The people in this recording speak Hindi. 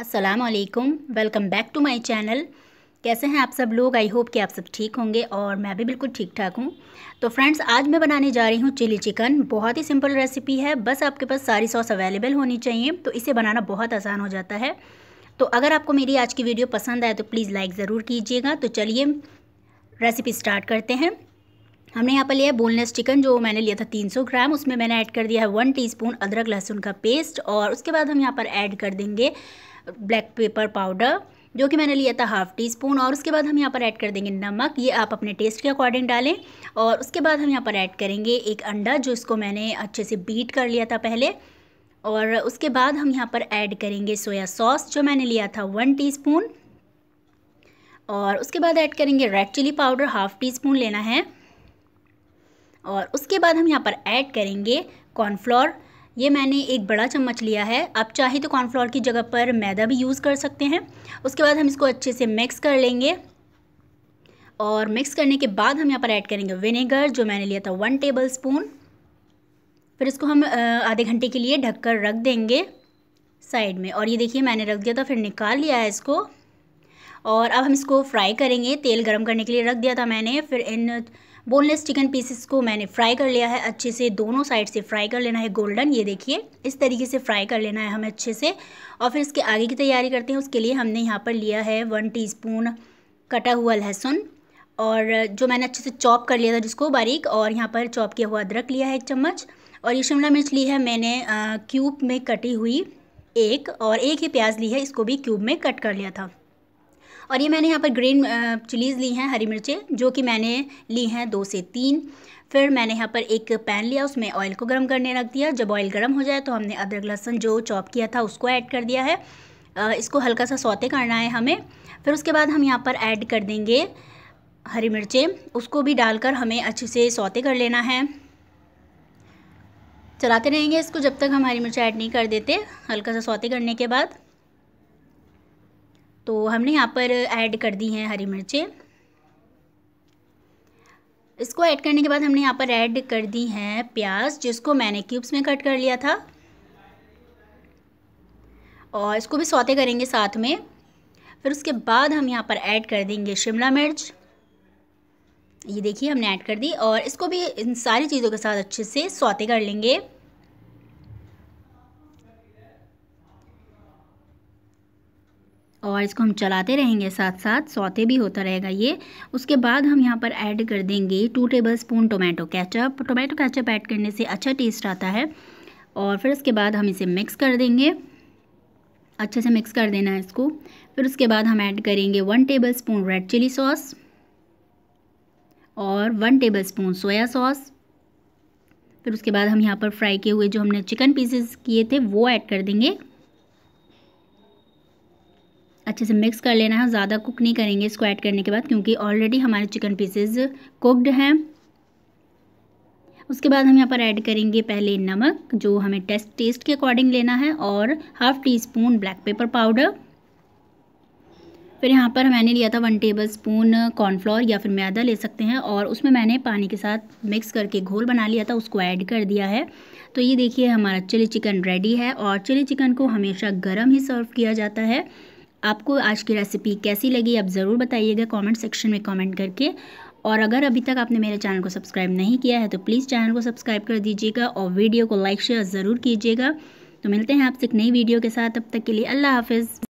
असलकम welcome back to my channel कैसे हैं आप सब लोग आई होप कि आप सब ठीक होंगे और मैं भी बिल्कुल ठीक ठाक हूँ तो फ्रेंड्स आज मैं बनाने जा रही हूँ चिली चिकन बहुत ही सिंपल रेसिपी है बस आपके पास सारी सॉस अवेलेबल होनी चाहिए तो इसे बनाना बहुत आसान हो जाता है तो अगर आपको मेरी आज की वीडियो पसंद आए तो प्लीज़ लाइक ज़रूर कीजिएगा तो चलिए रेसिपी स्टार्ट करते हैं हमने यहाँ पर लिया है बोनलेस चिकन जो मैंने लिया था 300 ग्राम उसमें मैंने ऐड कर दिया है वन टीस्पून अदरक लहसुन का पेस्ट और उसके बाद हम यहाँ पर ऐड कर देंगे ब्लैक पेपर पाउडर जो कि मैंने लिया था हाफ़ टी स्पून और उसके बाद हम यहाँ पर ऐड कर देंगे नमक ये आप अपने टेस्ट के अकॉर्डिंग डालें और उसके बाद हम यहाँ पर ऐड करेंगे एक अंडा जो इसको मैंने अच्छे से बीट कर लिया था पहले और उसके बाद हम यहाँ पर ऐड करेंगे सोया सॉस जो मैंने लिया था वन टी और उसके बाद ऐड करेंगे red chilli powder half teaspoon लेना है और उसके बाद हम यहाँ पर ऐड करेंगे कॉर्नफ्लोर ये मैंने एक बड़ा चम्मच लिया है आप चाहे तो कॉर्नफ्लोर की जगह पर मैदा भी यूज़ कर सकते हैं उसके बाद हम इसको अच्छे से मिक्स कर लेंगे और मिक्स करने के बाद हम यहाँ पर ऐड करेंगे विनेगर जो मैंने लिया था वन टेबल स्पून फिर इसको हम आधे घंटे के लिए ढक कर रख देंगे साइड में और ये देखिए मैंने रख दिया था फिर निकाल लिया है इसको और अब हम इसको फ्राई करेंगे तेल गरम करने के लिए रख दिया था मैंने फिर इन बोनलेस चिकन पीसेस को मैंने फ्राई कर लिया है अच्छे से दोनों साइड से फ्राई कर लेना है गोल्डन ये देखिए इस तरीके से फ्राई कर लेना है हमें अच्छे से और फिर इसके आगे की तैयारी करते हैं उसके लिए हमने यहाँ पर लिया है वन टी कटा हुआ लहसुन और जो मैंने अच्छे से चॉप कर लिया था जिसको बारीक और यहाँ पर चॉप किया हुआ अदरक लिया है एक चम्मच और ये शिमला मिर्च ली है मैंने क्यूब में कटी हुई एक और एक ही प्याज ली है इसको भी क्यूब में कट कर लिया था और ये मैंने यहाँ पर ग्रीन चिलीज़ ली हैं हरी मिर्चें जो कि मैंने ली हैं दो से तीन फिर मैंने यहाँ पर एक पैन लिया उसमें ऑयल को गर्म करने रख दिया जब ऑयल गर्म हो जाए तो हमने अदरक लहसन जो चॉप किया था उसको ऐड कर दिया है इसको हल्का सा सौते करना है हमें फिर उसके बाद हम यहाँ पर ऐड कर देंगे हरी मिर्चें उसको भी डालकर हमें अच्छे से सौते कर लेना है चलाते रहेंगे इसको जब तक हम हरी मिर्च ऐड नहीं कर देते हल्का सा सौते करने के बाद तो हमने यहाँ पर ऐड कर दी हैं हरी मिर्चें इसको ऐड करने के बाद हमने यहाँ पर ऐड कर दी हैं प्याज जिसको मैंने क्यूब्स में कट कर लिया था और इसको भी सौते करेंगे साथ में फिर उसके बाद हम यहाँ पर ऐड कर देंगे शिमला मिर्च ये देखिए हमने ऐड कर दी और इसको भी इन सारी चीज़ों के साथ अच्छे से सौते कर लेंगे और इसको हम चलाते रहेंगे साथ साथ सौते भी होता रहेगा ये उसके बाद हम यहाँ पर ऐड कर देंगे two tablespoon tomato ketchup tomato ketchup add करने से अच्छा टेस्ट आता है और फिर उसके बाद हम इसे मिक्स कर देंगे अच्छे से मिक्स कर देना है इसको फिर उसके बाद हम ऐड करेंगे one tablespoon red chilli sauce और one tablespoon soya sauce फिर उसके बाद हम यहाँ पर फ्राई किए हुए जो हमने चिकन पीसेस किए थे वो ऐड कर देंगे अच्छे से मिक्स कर लेना है ज़्यादा कुक नहीं करेंगे इसको ऐड करने के बाद क्योंकि ऑलरेडी हमारे चिकन पीसेज कुकड हैं उसके बाद हम यहाँ पर ऐड करेंगे पहले नमक जो हमें टेस्ट टेस्ट के अकॉर्डिंग लेना है और half teaspoon black pepper powder फिर यहाँ पर मैंने लिया था वन टेबल स्पून कॉर्नफ्लोर या फिर मैदा ले सकते हैं और उसमें मैंने पानी के साथ मिक्स करके घोल बना लिया था उसको ऐड कर दिया है तो ये देखिए हमारा चिली चिकन रेडी है और चिली चिकन को हमेशा गर्म ही सर्व किया जाता है आपको आज की रेसिपी कैसी लगी आप ज़रूर बताइएगा कमेंट सेक्शन में कमेंट करके और अगर अभी तक आपने मेरे चैनल को सब्सक्राइब नहीं किया है तो प्लीज़ चैनल को सब्सक्राइब कर दीजिएगा और वीडियो को लाइक शेयर ज़रूर कीजिएगा तो मिलते हैं आपसे एक नई वीडियो के साथ अब तक के लिए अल्लाह हाफिज़